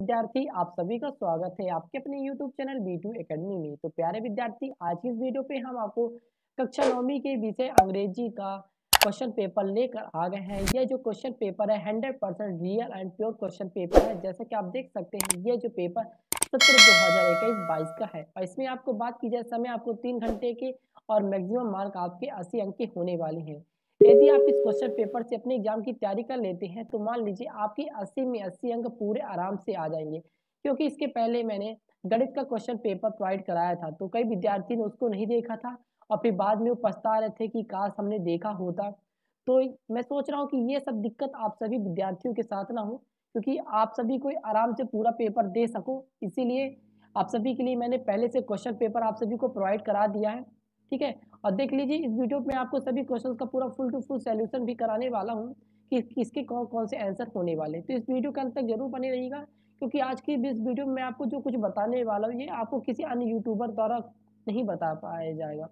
विद्यार्थी आप सभी का स्वागत है आपके अपने YouTube channel B two academy में तो प्यारे विद्यार्थी आज की इस वीडियो पे हम आपको कक्षा नौवीं के विषय अंग्रेजी का क्वेश्चन पेपर लेकर आ गए हैं यह जो क्वेश्चन पेपर है hundred percent real and pure question paper है जैसा कि आप देख सकते हैं यह जो पेपर सत्र दो हजार इक्कीस बाईस का है और इसमें आपको बात की जाए समय आपको तीन घंटे के और मैक्सिमम मार्क आपके अस्सी अंक के होने वाले हैं यदि आप इस क्वेश्चन पेपर से अपने एग्जाम की तैयारी कर लेते हैं तो मान लीजिए आपके 80 में 80 अंक पूरे आराम से आ जाएंगे क्योंकि इसके पहले मैंने गणित का क्वेश्चन पेपर प्रोवाइड कराया था तो कई विद्यार्थी ने उसको नहीं देखा था और फिर बाद में वो पछता रहे थे कि काश हमने देखा होता तो मैं सोच रहा हूँ कि ये सब दिक्कत आप सभी विद्यार्थियों के साथ ना हो क्योंकि आप सभी को आराम से पूरा पेपर दे सको इसीलिए आप सभी के लिए मैंने पहले से क्वेश्चन पेपर आप सभी को प्रोवाइड करा दिया है ठीक है और देख लीजिए इस वीडियो में आपको सभी क्वेश्चंस का पूरा फुल टू फुल सोल्यूशन भी कराने वाला हूँ कि किसके कौन कौन से आंसर होने वाले तो इस वीडियो के अंत तक जरूर बने रहिएगा क्योंकि आज की इस वीडियो में आपको जो कुछ बताने वाला हूँ ये आपको किसी अन्य यूट्यूबर द्वारा नहीं बता पाया जाएगा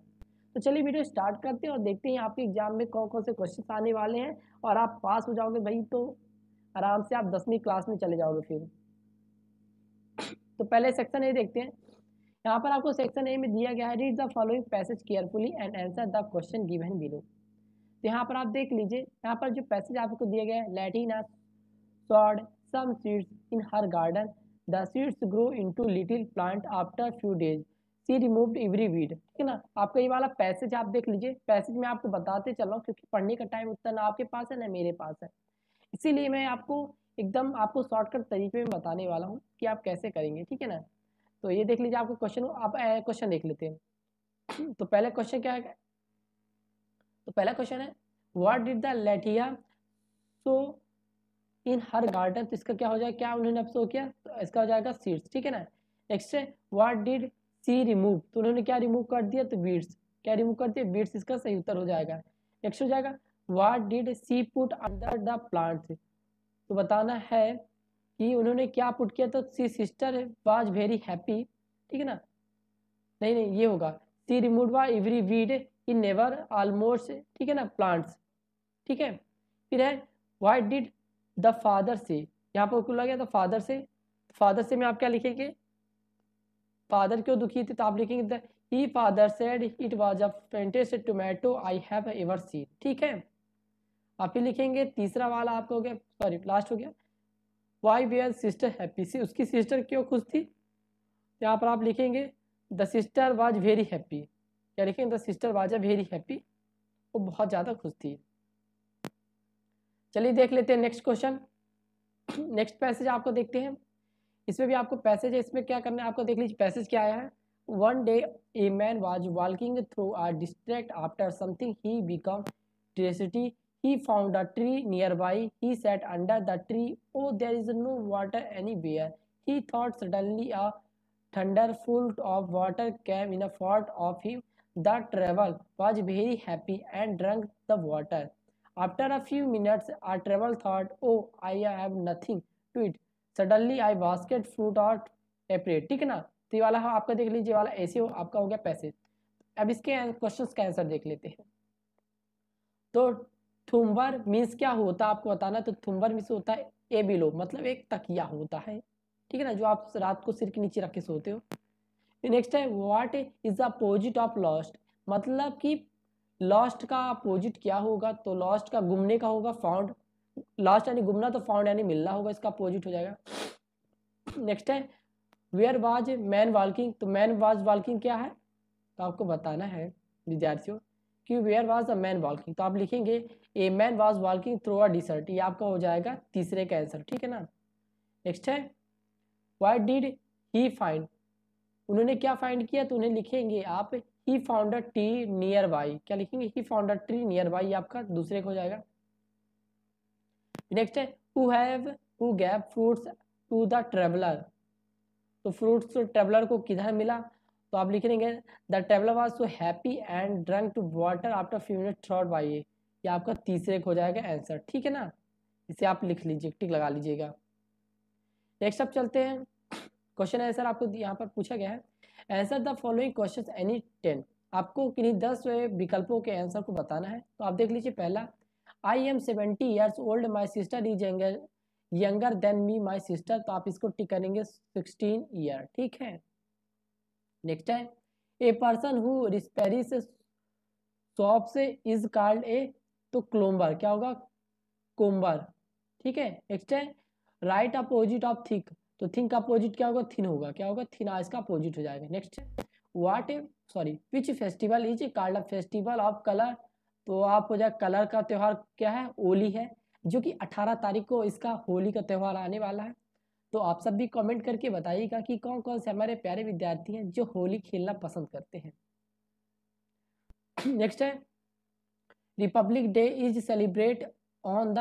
तो चलिए वीडियो स्टार्ट करते हैं और देखते हैं आपके एग्जाम में कौन कौन से क्वेश्चन आने वाले हैं और आप पास हो जाओगे भाई तो आराम से आप दसवीं क्लास में चले जाओगे फिर तो पहले सेक्शन ये देखते हैं यहाँ पर आपको सेक्शन ए में दिया गया है read the following passage carefully and answer the question given below तो यहाँ पर आप देख लीजिए यहाँ पर जो पैसेज आपको दिया गया है Latina sowed some seeds in her garden the seeds grow in to little plant after few days she removed every weed ठीक है ना आपका ये वाला पैसेज आप देख लीजिए पैसेज में आपको बताते चल रहा हूँ क्योंकि पढ़ने का टाइम उतना ना आपके पास है ना मेरे पास है इसीलिए मैं आपको एकदम आपको शॉर्टकट तरीके में बताने वाला हूँ कि आप कैसे करेंगे ठीक है ना तो ये देख लीजिए आपके क्वेश्चन आप क्वेश्चन देख लेते हैं तो पहला क्वेश्चन क्या है तो पहला क्वेश्चन है what did the Latia sow in her garden तो इसका क्या हो जाएगा क्या उन्होंने अब सो किया तो इसका हो जाएगा सीड्स ठीक है ना नेक्स्ट है वाट डिड सी रिमूव तो उन्होंने क्या रिमूव कर दिया तो बीड्स क्या रिमूव कर दिया बीड्स इसका सही उत्तर हो जाएगा नेक्स्ट हो जाएगा what did she put under the plant तो बताना है कि उन्होंने क्या पुट किया तो she sister was very happy ठीक है ना नहीं नहीं ये होगा she remove by every weed in never almost ठीक है ना प्लांट्स ठीक है फिर है वाई डिड द फादर से यहाँ पर खुला गया तो फादर से फादर से में आप क्या लिखेंगे फादर क्यों दुखी थे तो आप लिखेंगे the he father said it was a fattest tomato I have ever seen ठीक है आप ही लिखेंगे तीसरा वाला आपका हो गया सॉरी लास्ट हो गया why were sister happy she उसकी सिस्टर क्यों खुश थी यहाँ पर आप लिखेंगे the sister was very happy क्या लिखेंगे the sister was a very happy वो बहुत ज़्यादा खुश थी चलिए देख लेते हैं नेक्स्ट क्वेश्चन नेक्स्ट पैसेज आपको देखते हैं इसमें भी आपको पैसेज है इसमें क्या करना है आपको देख लीजिए पैसेज क्या आया है one day a man was walking through a distract after something he become thirsty he found a tree nearby he sat under the tree oh there is no water anywhere he thought suddenly a thunder full of water came in a fort of him the travel was very happy and drank the water after a few minutes our travel thought oh i have nothing to eat suddenly i basket fruit or apple ठीक है ना तो ये वाला हाँ आपका देख लीजिए वाला ऐसे हो आपका हो गया पैसेज अब इसके क्वेश्चंस का आंसर देख लेते हैं तो थुम्बर मीन्स क्या होता है आपको बताना तो थुम्बर मीन्स होता है ए बिलो मतलब एक तकिया होता है ठीक है ना जो आप रात को सिर के नीचे रख के सोते हो नेक्स्ट है what is the opposite of lost मतलब कि लॉस्ट का अपोजिट क्या होगा तो लॉस्ट का गुमने का होगा फाउंड लॉस्ट यानी गुमना तो फाउंड यानी मिलना होगा इसका अपोजिट हो जाएगा नेक्स्ट है वेयर वाज मैन वॉकिंग तो मैन वाज वॉकिंग क्या है तो आपको बताना है विद्यार्थियों कि where was a man walking तो आप लिखेंगे a man was walking through a desert ये आपका हो जाएगा तीसरे का आंसर ठीक है ना नेक्स्ट है वाई डिड ही फाइंड उन्होंने क्या फाइंड किया तो उन्हें लिखेंगे आप he found a tree near by क्या लिखेंगे he found a tree near by आपका दूसरे का हो जाएगा नेक्स्ट है who have fruits to the traveller तो फ्रूट्स तो ट्रेवलर को किधर मिला तो आप लिख लेंगे the traveller was so happy and drunk to water after few minute throat by ये आपका तीसरे हो जाएगा आंसर ठीक है ना इसे आप लिख लीजिए टिक लगा लीजिएगा नेक्स्ट आप चलते हैं क्वेश्चन आंसर आपको यहाँ पर पूछा गया है answer the following question any ten आपको किन्हीं दस विकल्पों के आंसर को बताना है तो आप देख लीजिए पहला I am seventy years old my sister is anger younger than me my sister तो आप इसको टिक करेंगे सिक्सटीन ईयर ठीक है नेक्स्ट है a person who repairs shop से इज कार्ड ए तो क्लोम्बर क्या होगा कोम्बर ठीक है नेक्स्ट है राइट अपोजिट ऑफ थिक तो थिंक अपोजिट क्या होगा थिन होगा क्या होगा थिन आज का अपोजिट हो जाएगा next what sorry which festival is called festival of colour तो आप हो जाए कलर का त्यौहार क्या है होली है जो कि 18 तारीख को इसका होली का त्यौहार आने वाला है तो आप सब भी कमेंट करके बताइएगा कि कौन कौन से हमारे प्यारे विद्यार्थी हैं जो होली खेलना पसंद करते हैं नेक्स्ट है Republic Day is celebrate on the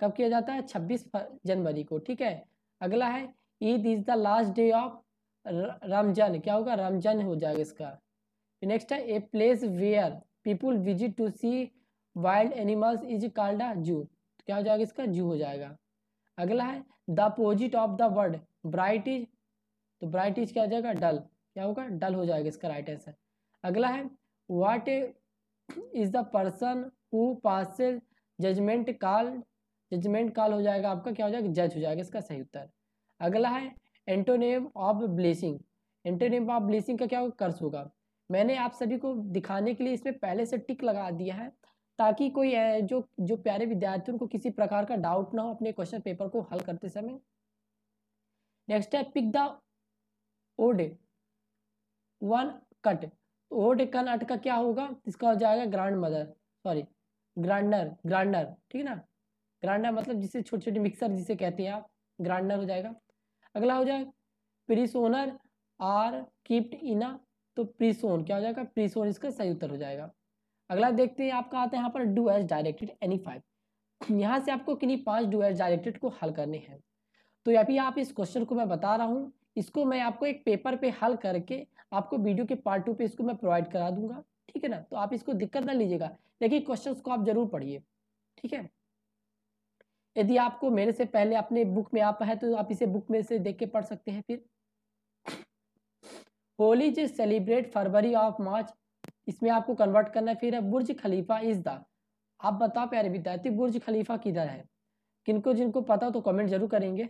कब किया जाता है छब्बीस जनवरी को ठीक है अगला है Eid is the last day of Ramzan क्या होगा रमजान हो जाएगा इसका नेक्स्ट है a place where people visit to see wild animals is called zoo क्या हो जाएगा इसका जू हो जाएगा अगला है the opposite of the word bright is तो ब्राइट इज क्या हो जाएगा डल क्या होगा डल हो जाएगा इसका राइट आंसर अगला है what a is the person who passes judgement call judgement call हो जाएगा आपका क्या हो जाएगा जज हो जाएगा इसका सही उत्तर अगला है antonym of blessing antonym of blessing का क्या होगा कर्स होगा मैंने आप सभी को दिखाने के लिए इसमें पहले से टिक लगा दिया है ताकि कोई जो जो प्यारे विद्यार्थियों को किसी प्रकार का डाउट ना हो अपने क्वेश्चन पेपर को हल करते समय नेक्स्ट है pick the odd one cut तो ओट एक कर्नाटक का क्या होगा इसका हो जाएगा grandmother sorry grander grander ठीक है ना ग्रांडर मतलब जिसे छोटे छोटे मिक्सर जिसे कहते हैं आप ग्रांडर हो जाएगा अगला हो जाएगा प्रिसोनर आर किप्ट इना तो प्रिसोन क्या हो जाएगा प्रिसोन इसका सही उत्तर हो जाएगा अगला देखते हैं आपका आता है यहाँ पर do as directed any five यहाँ से आपको किन्हीं पांच डू एस डायरेक्टेड को हल करने हैं तो अभी आप इस क्वेश्चन को मैं बता रहा हूँ इसको मैं आपको एक पेपर पे हल करके आपको वीडियो के पार्ट टू पे इसको मैं प्रोवाइड करा दूंगा ठीक है ना तो आप इसको दिक्कत ना लीजिएगा लेकिन क्वेश्चन को आप जरूर पढ़िए ठीक है यदि आपको मेरे से पहले अपने बुक में आप है तो आप इसे बुक में से देख के पढ़ सकते हैं फिर होली जिस सेलिब्रेट फरवरी ऑफ मार्च इसमें आपको कन्वर्ट करना है फिर है बुर्ज खलीफा इज द आप बताओ प्यारे विद्यार्थी बुर्ज खलीफा किधर है किनको जिनको पता हो तो कमेंट जरूर करेंगे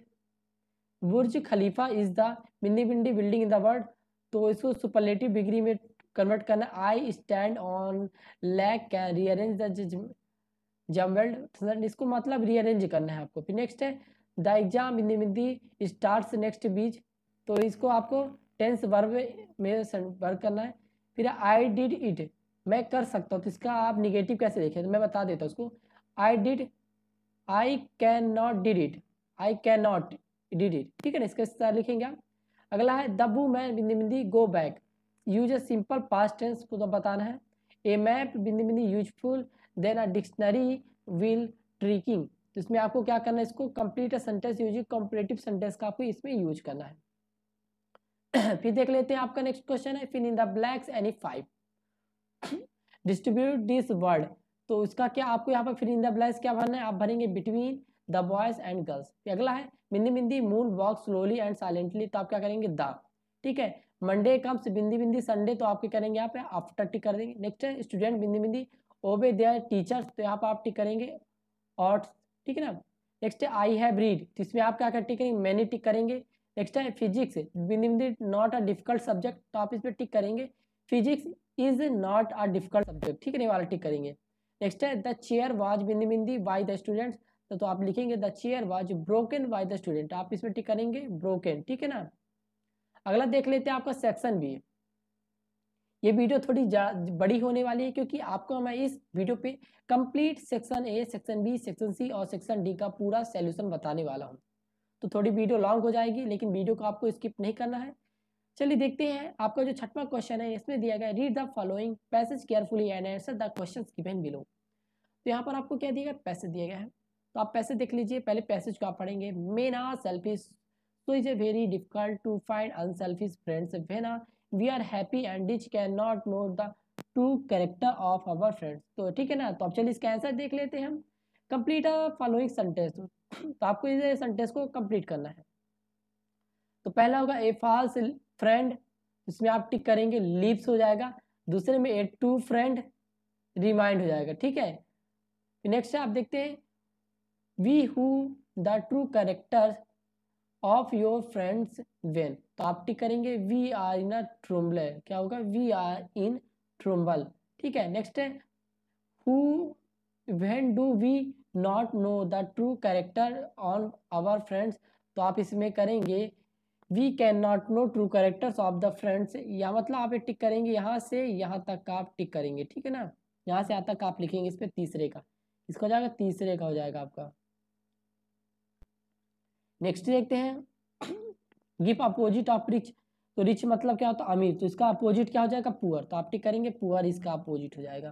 बुर्ज खलीफा इज द मिन्नी विंडी बिल्डिंग इन द वर्ल्ड तो इसको सुपरलेटिव डिग्री में कन्वर्ट करना I stand on lack can rearrange the world इसको मतलब रीअरेंज करना है आपको फिर नेक्स्ट है द एग्जाम मिंदी मिंदी स्टार्ट नेक्स्ट बीज तो इसको आपको टेंस वर्ब में वर्ब करना है फिर आई डिड इट मैं कर सकता हूँ तो इसका आप निगेटिव कैसे देखें तो मैं बता देता हूँ उसको I did I can not did it I can not did ठीक है ना इसका इस्तेमाल लिखेंगे आप अगला है द बू मैन बिंदी बिंदी go back use a simple past tense को तो बताना है ए मैप बिंदी बिंदी useful than a dictionary will tricking तो इसमें आपको क्या करना है इसको complete sentence use competitive sentence का आपको इसमें यूज करना है फिर देख लेते हैं आपका नेक्स्ट क्वेश्चन है फिर in the blanks any five distribute this word तो इसका क्या आपको यहाँ पर फिर इन द ब्लैक्स क्या भरना है आप भरेंगे between the boys and girls अगला है बिंदी बिंदी moon walk slowly and silently तो आप क्या करेंगे द ठीक है मंडे कम्स बिंदी बिंदी संडे तो आप क्या करेंगे यहाँ पे आफ्टर टिक कर देंगे नेक्स्ट है स्टूडेंट बिंदी बिंदी ओबे देयर टीचर्स तो यहाँ पर आप टिक करेंगे ऑट्स ठीक है ना नेक्स्ट है आई हैव रीड तो इसमें आप क्या कर टिक करेंगे मैनी टिक करेंगे नेक्स्ट है फिजिक्स बिंदी बिंदी नॉट अ डिफिकल्ट सब्जेक्ट तो आप इस पर टिक करेंगे physics is not a difficult subject ठीक है नहीं वाला टिक करेंगे नेक्स्ट है द चेयर वॉज बिंदी बिंदी बाई द स्टूडेंट्स तो, तो आप लिखेंगे the chair was broken by the student आप इसमें टिक करेंगे ब्रोकन ठीक है ना अगला देख लेते हैं आपका सेक्शन भी ये वीडियो थोड़ी बड़ी होने वाली है क्योंकि आपको मैं इस वीडियो पे complete section A section B section C और सेक्शन डी का पूरा सोल्यूशन बताने वाला हूँ तो थोड़ी वीडियो लॉन्ग हो जाएगी लेकिन वीडियो को आपको स्किप नहीं करना है चलिए देखते हैं आपका जो छठवा क्वेश्चन है इसमें दिया गया read the following passage carefully and answer the question given below तो यहाँ पर आपको क्या दिया गया पैसेज दिया गया है तो आप पैसे देख लीजिए पहले पैसेज को आप पढ़ेंगे men are selfish so is a very difficult to find unselfish friends when we are happy and डिच can not know the to character of our friends तो ठीक है ना तो आप चलिए इसका आंसर देख लेते हैं हम कंप्लीट अ फॉलोइंग सेंटेंस तो आपको इस सेंटेंस को कंप्लीट करना है तो पहला होगा ए फॉल्स फ्रेंड इसमें आप टिक करेंगे लिप्स हो जाएगा दूसरे में ए टू फ्रेंड रिमाइंड हो जाएगा ठीक है नेक्स्ट आप देखते हैं we who the true characters of your friends when तो आप टिक करेंगे वी आर इन अ ट्रुम्बल क्या होगा वी आर इन ट्रुम्बल ठीक है नेक्स्ट है who when do we not know the true character on our friends तो आप इसमें करेंगे we can not know true characters of the friends या मतलब आप टिक करेंगे यहाँ से यहाँ तक आप टिक करेंगे ठीक है ना यहाँ से यहाँ तक आप लिखेंगे इस पर तीसरे का इसका हो जाएगा तीसरे का हो जाएगा आपका नेक्स्ट देखते हैं गिप अपोजिट ऑफ रिच तो रिच तो मतलब क्या होता है अमीर तो इसका अपोजिट क्या हो जाएगा पुअर तो आप टिक करेंगे पुअर इसका अपोजिट हो जाएगा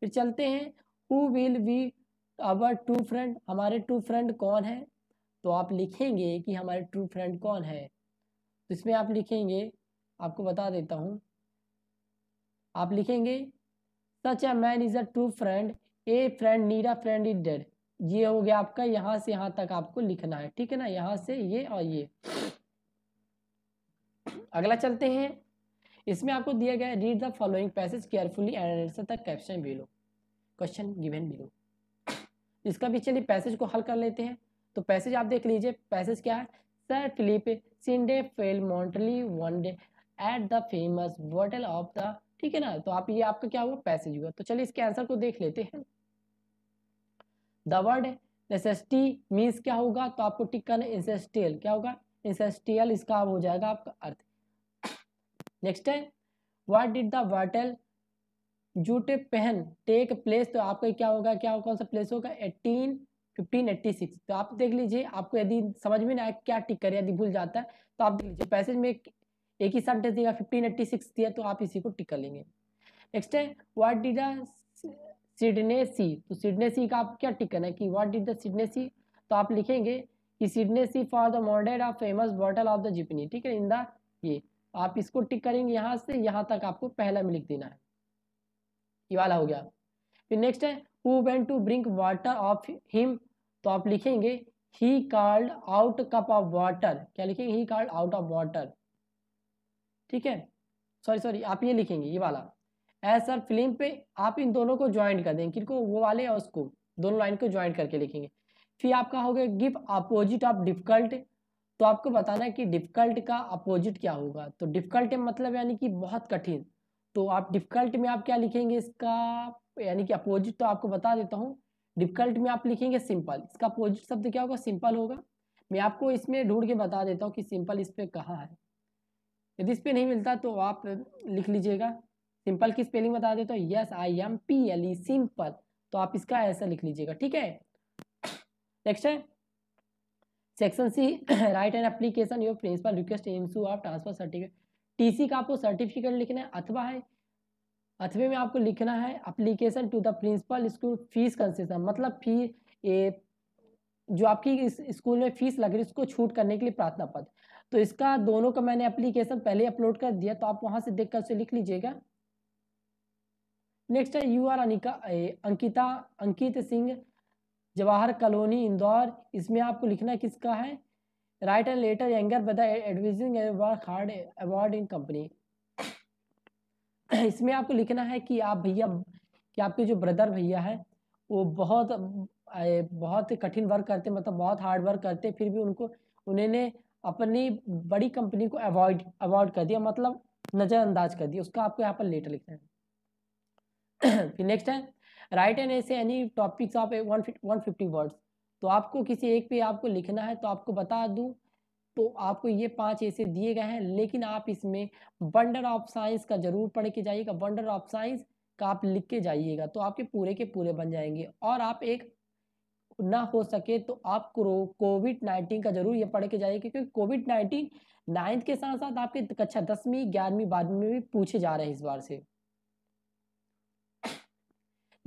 फिर चलते हैं who will be our true friend हमारे टू फ्रेंड कौन है तो आप लिखेंगे कि हमारे ट्रू फ्रेंड कौन है तो इसमें आप लिखेंगे आपको बता देता हूँ आप लिखेंगे such a man is a true friend a friend नीरा फ्रेंड इज डेड ये हो गया आपका यहाँ से यहाँ तक आपको लिखना है ठीक है ना यहाँ से ये और ये अगला चलते हैं इसमें आपको दिया गया read the following passage carefully and answer the caption below question given below इसका भी चलिए पैसेज को हल कर लेते हैं तो पैसेज आप देख लीजिए पैसेज क्या है सर फिलिप सिंडे fell mortally one day at the famous battle of the ठीक है ना तो आप ये आपका क्या हुआ पैसेज हुआ तो चलिए इसके आंसर को देख लेते हैं द वर्ड नेसेसिटी मीन्स क्या होगा तो आपको टिक करना इंसेस्टियल क्या होगा इंसेस्टियल इसका हो जाएगा आपका अर्थ नेक्स्ट है वाट डिड द वर्टल जूटे पहन टेक प्लेस तो आपका क्या होगा क्या कौन सा प्लेस होगा एटीन फिफ्टीन एट्टी सिक्स तो आप देख लीजिए आपको यदि समझ में ना आए क्या टिक करें यदि भूल जाता है तो आप देख लीजिए पैसेज में एक ही सेंटेंस दिया फिफ्टीन एट्टी सिक्स दिया तो आप इसी को टिक कर लेंगे नेक्स्ट है वाट डिड सिडनेसी तो सिडनेसी का आप क्या टिकन है कि व्हाट डिड द सिडनेसी तो आप लिखेंगे कि Sidney's for the modern of famous battle of the जिपनी ठीक है इन द ये आप इसको टिक करेंगे यहाँ से यहाँ तक आपको पहला में लिख देना है ये वाला हो गया फिर नेक्स्ट है who went to bring water of him तो आप लिखेंगे he called out cup of water क्या लिखेंगे he called out of water ठीक है सॉरी सॉरी आप ये लिखेंगे ये वाला एज फिल्म पे आप इन दोनों को ज्वाइन कर देंगे किनको वो वाले और उसको दोनों लाइन को ज्वाइन करके लिखेंगे फिर आपका हो गया गिव अपोजिट ऑफ डिफिकल्ट तो आपको बताना है कि डिफिकल्ट का अपोजिट क्या होगा तो डिफिकल्ट मतलब यानी कि बहुत कठिन तो आप डिफिकल्ट में आप क्या लिखेंगे इसका यानी कि अपोजिट तो आपको बता देता हूँ डिफिकल्ट में आप लिखेंगे सिंपल इसका अपोजिट शब्द क्या होगा सिंपल होगा मैं आपको इसमें ढूंढ के बता देता हूँ कि सिंपल इस पर कहाँ है यदि इस पर नहीं मिलता तो आप लिख लीजिएगा सिंपल की स्पेलिंग बता देते तो हूँ yes I am P L E simple तो आप इसका ऐसा लिख लीजिएगा ठीक है नेक्स्ट है section C write and application your principal request एम्सू ऑफ ट्रांसफर सर्टिफिकेट टीसी का आपको सर्टिफिकेट लिखना है अथवा है अथवे में आपको लिखना है application to the principal school fees concession मतलब फी ए, जो आपकी इस स्कूल में फीस लग रही है उसको छूट करने के लिए प्रार्थना पत्र तो इसका दोनों का मैंने एप्लीकेशन पहले अपलोड कर दिया तो आप वहाँ से देख कर उसे लिख लीजिएगा नेक्स्ट है you are Anika Ankita Ankit Singh Jawahar colony Indore इसमें आपको लिखना है किसका है राइट एंड लेटर यंगर बदा advising hard award in company इसमें आपको लिखना है कि आप भैया कि आपके जो ब्रदर भैया है वो बहुत बहुत कठिन वर्क करते मतलब बहुत हार्ड वर्क करते फिर भी उनको उन्होंने अपनी बड़ी कंपनी को अवॉइड अवॉइड कर दिया मतलब नज़रअंदाज कर दिया उसका आपको यहाँ पर लेटर लिखना है फिर नेक्स्ट है write and essay any topics of one one fifty words तो आपको किसी एक पे आपको लिखना है तो आपको बता दूँ तो आपको ये पांच ऐसे दिए गए हैं लेकिन आप इसमें बंडर ऑफ साइंस का जरूर पढ़ के जाइएगा बंडर ऑफ साइंस का आप लिख के जाइएगा तो आपके पूरे के पूरे बन जाएंगे और आप एक ना हो सके तो आप कोविड नाइन्टीन का जरूर ये पढ़ के जाइए क्योंकि कोविड नाइन्टीन नाइन्थ के साथ साथ आपके कक्षा दसवीं ग्यारहवीं बारहवीं में भी पूछे जा रहे हैं इस बार से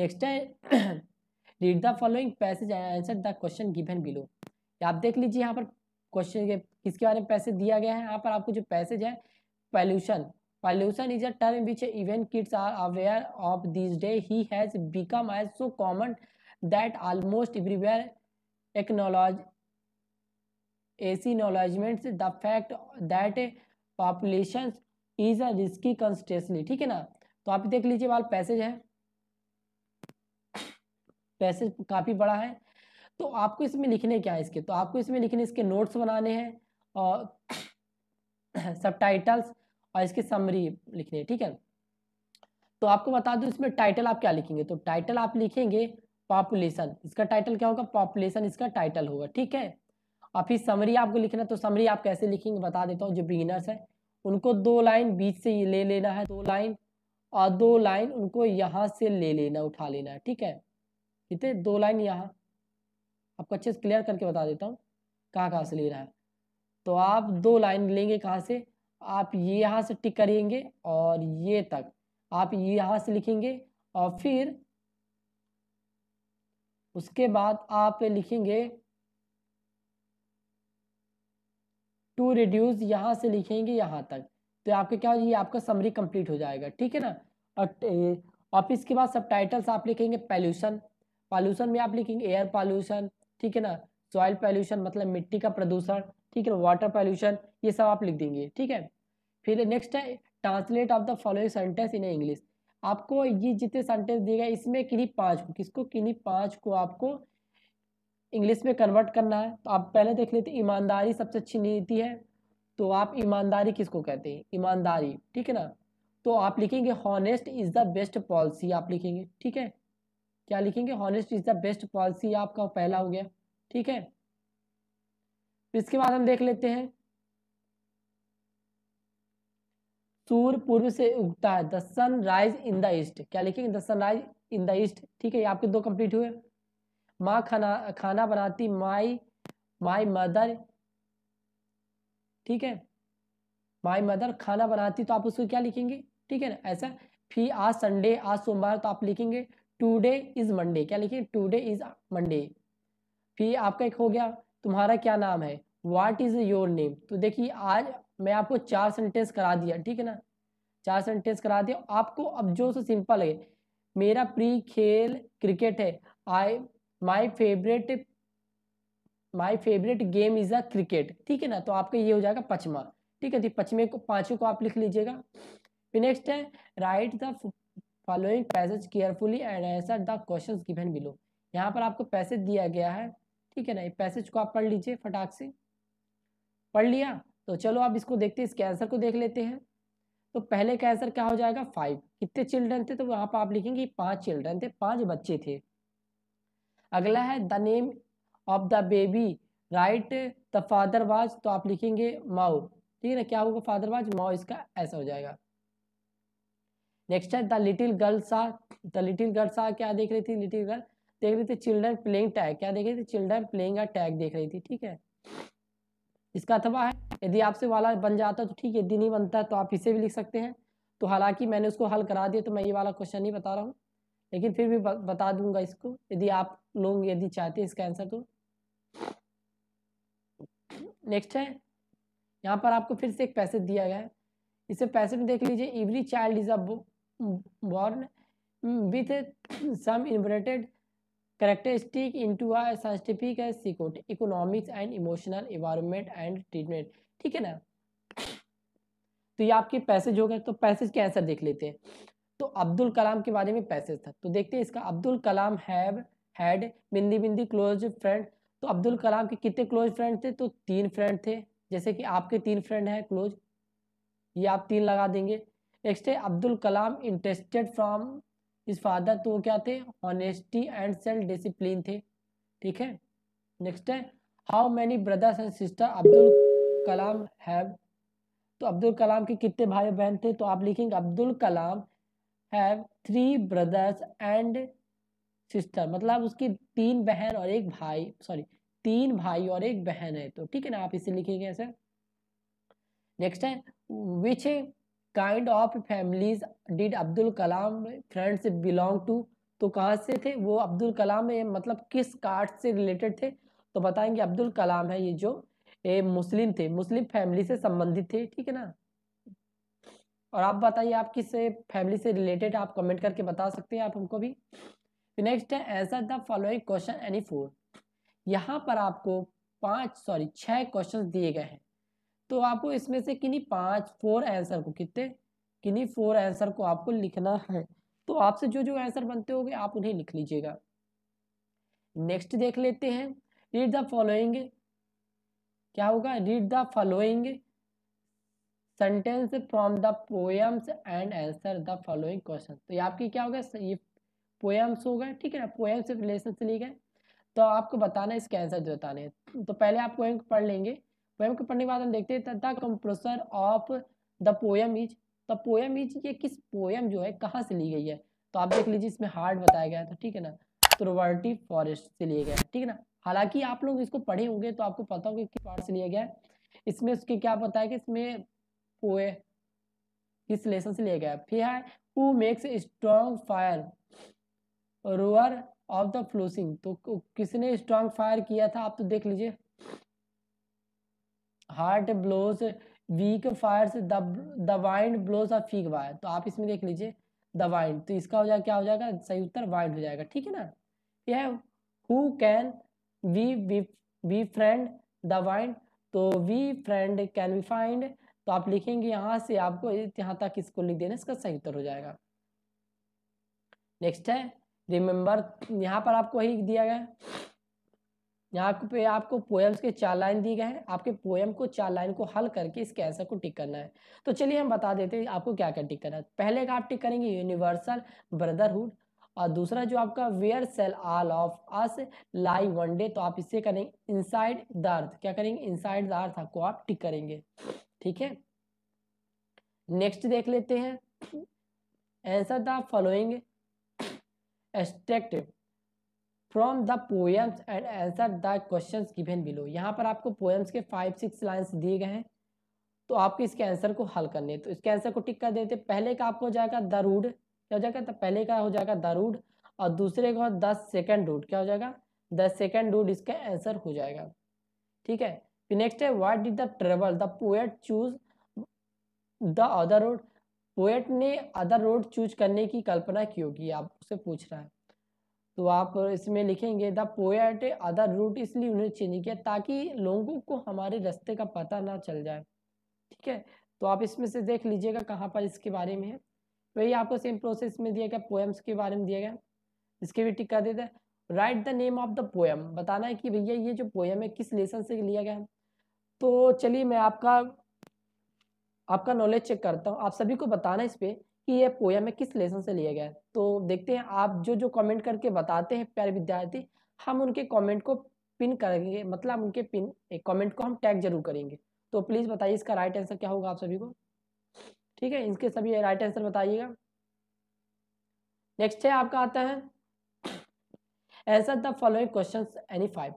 नेक्स्ट है read the following passage answer the question given below आप देख लीजिए यहाँ पर क्वेश्चन के किसके बारे में पैसे दिया गया है यहाँ पर आपको जो पैसेज है pollution pollution is a term which even kids are aware of this day he has become as so common that almost everywhere acknowledge as knowledgement the fact that population is a risky constantly ठीक है ना तो आप देख लीजिए वाल passage है passage काफ़ी बड़ा है तो आपको इसमें लिखने क्या है इसके तो आपको इसमें लिखने इसके नोट्स बनाने हैं और सब टाइटल्स और इसकी समरी लिखने ठीक है तो आपको बता दूं इसमें टाइटल आप क्या लिखेंगे तो टाइटल आप लिखेंगे पॉपुलेशन इसका टाइटल क्या होगा पॉपुलेशन इसका टाइटल होगा ठीक है और फिर समरी आपको लिखना तो समरी आप कैसे लिखेंगे बता देता हूँ जो बिगिनर्स है उनको दो लाइन बीच से ले लेना है दो लाइन और दो लाइन उनको यहाँ से ले लेना उठा लेना है ठीक है कितने दो लाइन यहाँ आपको अच्छे से क्लियर करके बता देता हूँ कहाँ कहाँ से ले रहा है तो आप दो लाइन लेंगे कहाँ से आप ये यहाँ से टिक करेंगे और ये तक आप ये यहाँ से लिखेंगे और फिर उसके बाद आप लिखेंगे टू रिड्यूस यहाँ से लिखेंगे यहाँ तक तो आपके क्या ये आपका समरी कंप्लीट हो जाएगा ठीक है ना और इसके बाद सब टाइटल्स आप लिखेंगे पॉल्यूशन पॉल्यूशन में आप लिखेंगे एयर पॉल्यूशन ठीक है ना सॉइल पॉल्यूशन मतलब मिट्टी का प्रदूषण ठीक है वाटर पॉल्यूशन ये सब आप लिख देंगे ठीक है फिर नेक्स्ट है translate of the following sentence in English आपको ये जितने सेंटेंस दिए गए इसमें किन्हीं पाँच को किसको किन्हीं पाँच को आपको इंग्लिश में कन्वर्ट करना है तो आप पहले देख लेते ईमानदारी सबसे अच्छी नीति है तो आप ईमानदारी किसको कहते हैं ईमानदारी ठीक है ना तो आप लिखेंगे honest is the best policy आप लिखेंगे ठीक है क्या लिखेंगे honest is the best policy आपका पहला हो गया ठीक है इसके बाद हम देख लेते हैं सूर्य पूर्व से उगता है the sun rise in the east क्या लिखेंगे the sun rise in the east ठीक है आपके दो कंप्लीट हुए माँ खाना खाना बनाती माई माई मदर ठीक है माई मदर खाना बनाती तो आप उसको क्या लिखेंगे ठीक है ना ऐसा फी आज संडे आज सोमवार तो आप लिखेंगे टूडे इज मंडे क्या लिखिए टूडे इज मंडे फिर आपका एक हो गया तुम्हारा क्या नाम है वाट इज योर नेम तो देखिए आज मैं आपको चार सेंटेंस करा दिया ठीक है ना चार सेंटेंस करा दिया आपको अब जो से सिंपल है मेरा प्री खेल क्रिकेट है I my favourite my favourite game is a cricket ठीक है ना तो आपका ये हो जाएगा पचमा ठीक है तो पचमे को पांचवे को आप लिख लीजिएगा फिर नेक्स्ट है write the following passage carefully and answer the question given below यहाँ पर आपको पैसेज दिया गया है ठीक है ना पैसेज को आप पढ़ लीजिए फटाक से पढ़ लिया तो चलो आप इसको देखते हैं इसके आंसर को देख लेते हैं तो पहले का आंसर क्या हो जाएगा फाइव कितने चिल्ड्रन थे तो वहाँ पर आप लिखेंगे पाँच चिल्ड्रन थे पाँच बच्चे थे अगला है the name of the baby write the father was तो आप लिखेंगे माओ ठीक है ना क्या होगा फादर वाज माओ इसका ऐसा हो जाएगा नेक्स्ट है the little girls are the little girls are क्या देख रही थी लिटिल गर्ल देख रही थी चिल्ड्रन प्लेइंग टैग क्या देख रही थी चिल्ड्रन प्लेइंग टैग देख रही थी ठीक है इसका अथवा है यदि आपसे वाला बन जाता तो ठीक है यदि नहीं बनता तो आप इसे भी लिख सकते हैं तो हालांकि मैंने उसको हल करा दिया तो मैं ये वाला क्वेश्चन नहीं बता रहा हूँ लेकिन फिर भी बता दूंगा इसको यदि आप लोग यदि चाहते हैं इसका आंसर तो नेक्स्ट है यहाँ पर आपको फिर से एक पैसेज दिया गया है इसे पैसे में देख लीजिए every child is a book born mm, with some inverted characteristic into a scientific secret economics and emotional environment and treatment ठीक है ना तो ये आपके पैसेज हो गए तो पैसेज के आंसर देख लेते हैं तो अब्दुल कलाम के बारे में पैसेज था तो देखते हैं इसका अब्दुल कलाम हैव हैड बिंदी बिंदी क्लोज फ्रेंड तो अब्दुल कलाम के कितने क्लोज फ्रेंड थे तो तीन फ्रेंड थे जैसे कि आपके तीन फ्रेंड हैं क्लोज ये आप तीन लगा देंगे नेक्स्ट है Abdul Kalam interested from his father तो क्या थे ऑनेस्टी एंड सेल्फ डिसिप्लिन थे ठीक है नेक्स्ट है how many brothers and sister Abdul Kalam have तो अब्दुल कलाम के कितने भाई बहन थे तो आप लिखेंगे Abdul Kalam have three brothers and sister मतलब उसकी तीन बहन और एक भाई सॉरी तीन भाई और एक बहन है तो ठीक है ना आप इसे लिखेंगे ऐसे नेक्स्ट है which kind of families did Abdul Kalam friends belong to तो कहाँ से थे वो अब्दुल कलाम है मतलब किस कास्ट से रिलेटेड थे तो बताएंगे अब्दुल कलाम है ये जो ए मुस्लिम थे मुस्लिम फैमिली से संबंधित थे ठीक है ना और आप बताइए आप किस फैमिली से रिलेटेड आप कमेंट करके बता सकते हैं आप हमको भी नेक्स्ट है answer the following question any four यहाँ पर आपको पांच सॉरी छह क्वेश्चंस दिए गए हैं तो आपको इसमें से किन्हीं पांच फोर आंसर को कितने किन्हीं फोर आंसर को आपको लिखना है तो आपसे जो जो आंसर बनते हो आप उन्हें लिख लीजिएगा नेक्स्ट देख लेते हैं रीड द फॉलोइंग क्या होगा read the following sentence from the poems and answer the following question तो ये आपकी क्या होगा ये पोएम्स होगा ठीक है ना पोएम रिलेशन से लिए गए तो आपको बताना है इसके आंसर जो बताने हैं तो पहले आप पोएम पढ़ लेंगे पोएम को पढ़ने के बाद हम देखते हैं the composer of the poem is the poem is ये किस पोएम जो है कहाँ से ली गई है तो आप देख लीजिए इसमें हार्ड बताया गया था ठीक है ना तो फॉरेस्ट से लिया गया ठीक है ना हालांकि आप लोग इसको पढ़े होंगे तो आपको पता होगा किस पार्ट से लिया गया है इसमें उसके क्या बताया कि इसमें पोए किस लेसन से लिया गया है फिर है who makes strong fire roar of the flossing तो किसने स्ट्रॉन्ग फायर किया था आप तो देख लीजिए heart blows weak fires the wind blows off fake wire तो आप इसमें देख लीजिए द वाइंड तो इसका हो जाएगा क्या हो जाएगा सही उत्तर वाइंड हो जाएगा ठीक है ना यह who can we we friend the wind तो we friend can we find तो आप लिखेंगे यहाँ से आपको यहाँ तक इसको लिख देना इसका सही उत्तर हो जाएगा नेक्स्ट है रिमेंबर यहाँ पर आपको ही दिया गया यहाँ पे आपको पोएम्स के चार लाइन दिए गए हैं आपके पोएम को चार लाइन को हल करके इसके आंसर को टिक करना है तो चलिए हम बता देते हैं आपको क्या क्या टिक करना है पहले का आप टिक करेंगे यूनिवर्सल ब्रदरहुड और दूसरा जो आपका where sell all of us lie one day तो आप इससे करेंगे इनसाइड द अर्थ क्या करेंगे इनसाइड द अर्थ आपको आप टिक करेंगे ठीक है नेक्स्ट देख लेते हैं answer the following extract from the poems and answer the question given below यहाँ पर आपको पोएम्स के फाइव सिक्स लाइन्स दिए गए हैं तो आपको इसके आंसर को हल करने तो इसके आंसर को टिक कर देते पहले का आपको हो जाएगा द रूड क्या हो जाएगा तो पहले का हो जाएगा द रूड और दूसरे का द सेकेंड रूड क्या हो जाएगा द सेकेंड रूड इसका आंसर हो जाएगा ठीक है फिर नेक्स्ट है what does the travel the poet choose the other road poet ने अदर रोड चूज करने की कल्पना क्यों की आप उसे पूछ रहा है तो आप इसमें लिखेंगे द पोएट अदर रूट इसलिए उन्हें चेंज किया ताकि लोगों को हमारे रास्ते का पता ना चल जाए ठीक है तो आप इसमें से देख लीजिएगा कहाँ पर इसके बारे में है वही तो आपको सेम प्रोसेस में दिया गया पोएम्स के बारे में दिया गया इसके भी टिक कर देते write the name of the poem बताना है कि भैया ये जो पोएम है किस लेसन से लिया गया तो चलिए मैं आपका आपका नॉलेज चेक करता हूँ आप सभी को बताना इस पर कि ये पोया में किस लेसन से लिया गया है तो देखते हैं आप जो जो कमेंट करके बताते हैं प्यारे विद्यार्थी हम उनके कमेंट को पिन करेंगे मतलब उनके पिन कमेंट को हम टैग जरूर करेंगे तो प्लीज़ बताइए इसका राइट आंसर क्या होगा आप सभी को ठीक है इसके सभी राइट आंसर बताइएगा नेक्स्ट है आपका आता है answer the following question any five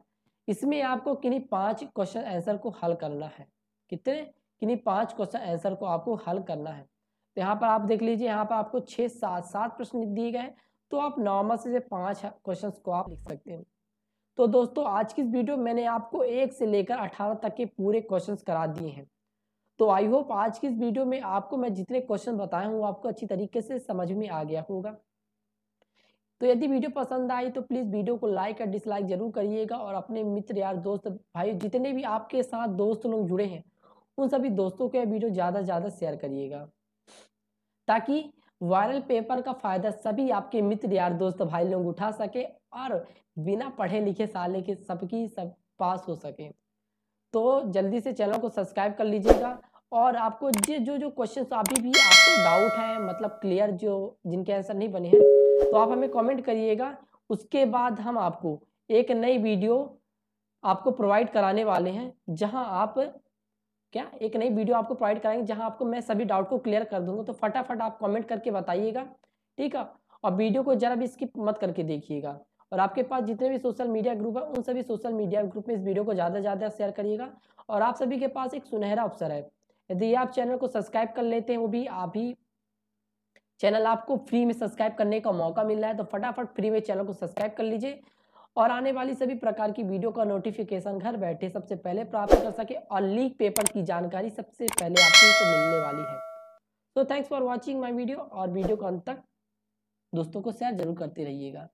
इसमें आपको किन्हीं पांच क्वेश्चन आंसर को हल करना है कितने किन्हीं पांच क्वेश्चन आंसर को आपको हल करना है तो यहाँ पर आप देख लीजिए यहाँ पर आपको छः सात सात प्रश्न दिए गए तो आप नॉर्मल से पाँच क्वेश्चन को आप लिख सकते हो तो दोस्तों आज की इस वीडियो मैंने आपको एक से लेकर अठारह तक के पूरे क्वेश्चंस करा दिए हैं तो आई होप आज की इस वीडियो में आपको मैं जितने क्वेश्चन बताया हूँ आपको अच्छी तरीके से समझ में आ गया होगा तो यदि वीडियो पसंद आई तो प्लीज़ वीडियो को लाइक और डिसलाइक जरूर करिएगा और अपने मित्र यार दोस्त भाई जितने भी आपके साथ दोस्त लोग जुड़े हैं उन सभी दोस्तों को यह वीडियो ज़्यादा से ज़्यादा शेयर करिएगा ताकि वायरल हाँ। पेपर का फायदा सभी आपके मित्र यार दोस्त भाई लोग उठा सके और बिना पढ़े लिखे साले के सबकी सब पास हो सके तो जल्दी से चैनल को सब्सक्राइब कर लीजिएगा और आपको जो जो जो क्वेश्चन अभी भी आपको डाउट है मतलब क्लियर जो जिनके आंसर नहीं बने हैं तो आप हमें कमेंट करिएगा उसके बाद हम आपको एक नई वीडियो आपको प्रोवाइड कराने वाले हैं जहां आप क्या एक नई वीडियो आपको प्रोवाइड कराएंगे जहाँ आपको मैं सभी डाउट को क्लियर कर दूंगा तो फटाफट आप कमेंट करके बताइएगा ठीक है और वीडियो को जरा भी स्किप मत करके देखिएगा और आपके पास जितने भी सोशल मीडिया ग्रुप है उन सभी सोशल मीडिया ग्रुप में इस वीडियो को ज़्यादा से ज़्यादा शेयर करिएगा और आप सभी के पास एक सुनहरा अवसर है यदि आप चैनल को सब्सक्राइब कर लेते हैं वो भी आप ही चैनल आपको फ्री में सब्सक्राइब करने का मौका मिल रहा है तो फटाफट फ्री में चैनल को सब्सक्राइब कर लीजिए और आने वाली सभी प्रकार की वीडियो का नोटिफिकेशन घर बैठे सबसे पहले प्राप्त कर सके और लीक पेपर की जानकारी सबसे पहले आपको तो मिलने वाली है तो thanks for watching my video और वीडियो को अंत तक दोस्तों को शेयर जरूर करते रहिएगा